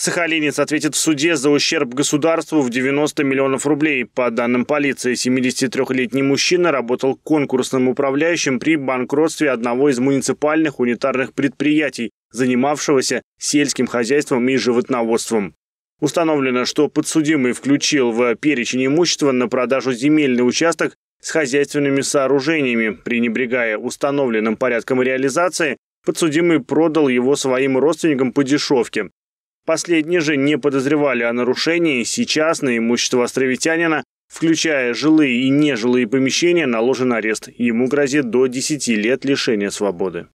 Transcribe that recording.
Сахалинец ответит в суде за ущерб государству в 90 миллионов рублей. По данным полиции, 73-летний мужчина работал конкурсным управляющим при банкротстве одного из муниципальных унитарных предприятий, занимавшегося сельским хозяйством и животноводством. Установлено, что подсудимый включил в перечень имущества на продажу земельный участок с хозяйственными сооружениями, пренебрегая установленным порядком реализации, подсудимый продал его своим родственникам по дешевке. Последние же не подозревали о нарушении, сейчас на имущество островитянина, включая жилые и нежилые помещения, наложен арест. Ему грозит до 10 лет лишения свободы.